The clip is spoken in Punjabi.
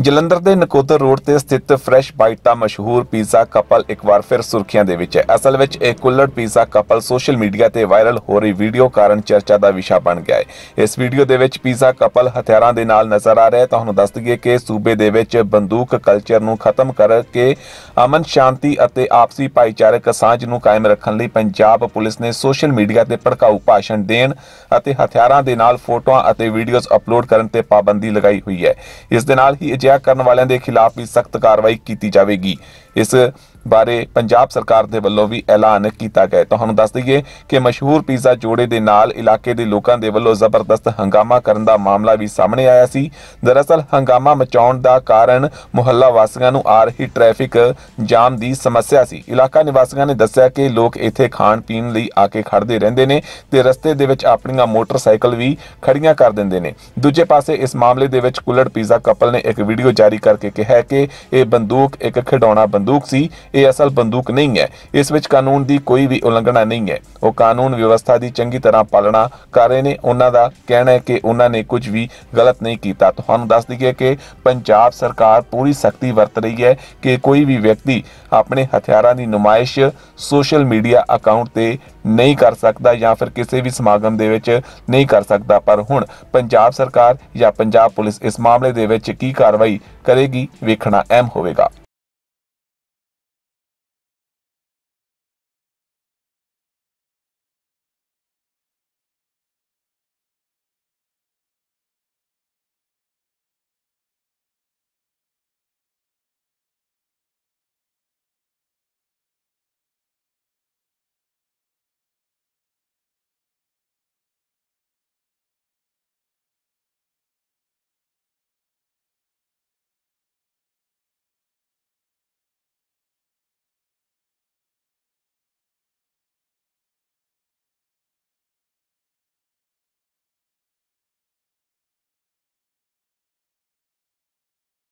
ਜਲੰਧਰ ਦੇ ਨਕੋਦਰ ਰੋਡ ਤੇ ਸਥਿਤ ਫਰੈਸ਼ ਬਾਈਟ ਦਾ ਮਸ਼ਹੂਰ ਪੀਜ਼ਾ ਕਪਲ ਇੱਕ ਵਾਰ ਫਿਰ ਸੁਰਖੀਆਂ ਦੇ ਵਿੱਚ ਹੈ ਅਸਲ ਵਿੱਚ ਇਹ Kulhad pizza couple social media ਤੇ ਵਾਇਰਲ ਹੋ ਰਹੀ ਵੀਡੀਓ ਕਾਰਨ ਚਰਚਾ ਦਾ ਵਿਸ਼ਾ ਬਣ ਗਿਆ ਹੈ ਇਸ ਵੀਡੀਓ ਦੇ ਵਿੱਚ ਪੀਜ਼ਾ ਕਪਲ ਹਥਿਆਰਾਂ ਦੇ ਨਾਲ ਨਜ਼ਰ ਆ ਰਿਹਾ ਹੈ ਤੁਹਾਨੂੰ ਦੱਸ ਦਈਏ ਕਿ ਸੂਬੇ ਦੇ ਵਿੱਚ ਬੰਦੂਕ ਕਲਚਰ ਨੂੰ ਖਤਮ ਕਰਕੇ ਅਮਨ ਸ਼ਾਂਤੀ ਅਤੇ ਆਪਸੀ ਭਾਈਚਾਰਕ ਸਾਂਝ ਨੂੰ ਕਾਇਮ ਰੱਖਣ ਲਈ ਪੰਜਾਬ ਪੁਲਿਸ ਨੇ ਸੋਸ਼ਲ ਮੀਡੀਆ ਤੇ ਭੜਕਾਊ ਭਾਸ਼ਣ ਦੇਣ ਅਤੇ ਹਥਿਆਰਾਂ ਦੇ ਨਾਲ ਫੋਟੋਆਂ ਅਤੇ ਵੀਡੀਓਜ਼ ਅਪਲੋਡ ਕਰਨ ਤੇ ਪਾਬੰਦੀ ਲਗਾਈ ਹੋਈ ਹੈ ਇਸ ਦੇ ਨਾਲ ਹੀ ਹੱਤਿਆ ਕਰਨ ਵਾਲਿਆਂ ਦੇ ਖਿਲਾਫ ਵੀ ਸਖਤ ਕਾਰਵਾਈ ਕੀਤੀ ਜਾਵੇਗੀ ਇਸ ਬਾਰੇ ਪੰਜਾਬ ਸਰਕਾਰ ਦੇ ਵੱਲੋਂ ਵੀ ਐਲਾਨ ਕੀਤਾ ਗਿਆ ਤੁਹਾਨੂੰ ਦੱਸ ਦਈਏ ਕਿ ਮਸ਼ਹੂਰ ਪੀਜ਼ਾ ਜੋੜੇ ਦੇ ਨਾਲ ਇਲਾਕੇ ਦੇ ਲੋਕਾਂ ਦੇ ਵੱਲੋਂ ਜ਼ਬਰਦਸਤ ਹੰਗਾਮਾ ਕਰਨ ਦਾ ਮਾਮਲਾ ਵੀ ਸਾਹਮਣੇ ਆਇਆ ਸੀ ਦਰਅਸਲ ਹੰਗਾਮਾ ਮਚਾਉਣ ਦਾ ਕਾਰਨ ਮੁਹੱਲਾ ਵਾਸੀਆਂ ਨੂੰ ਆ ਰਹੀ ਟ੍ਰੈਫਿਕ ਜਾਮ ਦੀ ਸਮੱਸਿਆ ਸੀ ਇਲਾਕਾ ਨਿਵਾਸੀਆਂ ਨੇ ਦੱਸਿਆ ਕਿ ਲੋਕ ਇੱਥੇ ਖਾਣ ਪੀਣ ਲਈ ਆ ਕੇ ਖੜਦੇ ਰਹਿੰਦੇ ਨੇ ਤੇ ਰਸਤੇ ਦੇ ਵਿੱਚ ਆਪਣੀਆਂ ਮੋਟਰਸਾਈਕਲ ਵੀ ਖੜੀਆਂ ਕਰ ਦਿੰਦੇ ਨੇ ਦੂਜੇ ਪਾਸੇ ਇਸ ਮਾਮਲੇ ਦੇ ਵਿੱਚ ਕੁਲੜ ਪੀਜ਼ਾ ਕਪਲ ਨੇ ਇੱਕ ਵੀਡੀਓ ਜਾਰੀ ਕਰਕੇ ਕਿਹਾ ਕਿ ਇਹ ਬੰਦੂਕ ਇੱਕ ਖਿਡੌਣਾ ਬੰਦੂਕ ਸੀ ਇਹ ਅਸਲ ਬੰਦੂਕ ਨਹੀਂ ਹੈ ਇਸ ਵਿੱਚ ਕਾਨੂੰਨ ਦੀ ਕੋਈ ਵੀ ਉਲੰਘਣਾ ਨਹੀਂ ਹੈ ਉਹ ਕਾਨੂੰਨ ਵਿਵਸਥਾ ਦੀ ਚੰਗੀ ਤਰ੍ਹਾਂ ਪਾਲਣਾ ਕਰ ਰਹੇ ਨੇ ਉਹਨਾਂ ਦਾ ਕਹਿਣਾ ਹੈ ਕਿ ਉਹਨਾਂ ਨੇ ਕੁਝ ਵੀ ਗਲਤ ਨਹੀਂ ਕੀਤਾ ਤੁਹਾਨੂੰ ਦੱਸ ਦਈਏ ਕਿ ਪੰਜਾਬ ਸਰਕਾਰ ਪੂਰੀ ਸਖਤੀ ਵਰਤ ਰਹੀ ਹੈ ਕਿ ਕੋਈ ਵੀ ਵਿਅਕਤੀ ਆਪਣੇ ਹਥਿਆਰਾਂ ਦੀ ਨੁਮਾਇਸ਼ ਸੋਸ਼ਲ ਮੀਡੀਆ ਅਕਾਊਂਟ ਤੇ ਨਹੀਂ ਕਰ ਸਕਦਾ ਜਾਂ ਫਿਰ ਕਿਸੇ ਵੀ ਸਮਾਗਮ ਦੇ ਵਿੱਚ ਨਹੀਂ ਕਰ ਸਕਦਾ ਪਰ ਹੁਣ ਪੰਜਾਬ ਸਰਕਾਰ ਜਾਂ ਪੰਜਾਬ ਪੁਲਿਸ ਇਸ ਮਾਮਲੇ ਦੇ ਵਿੱਚ ਕੀ ਕਾਰਵਾਈ ਕਰੇਗੀ ਵੇਖਣਾ ਅਹਿਮ ਹੋਵੇਗਾ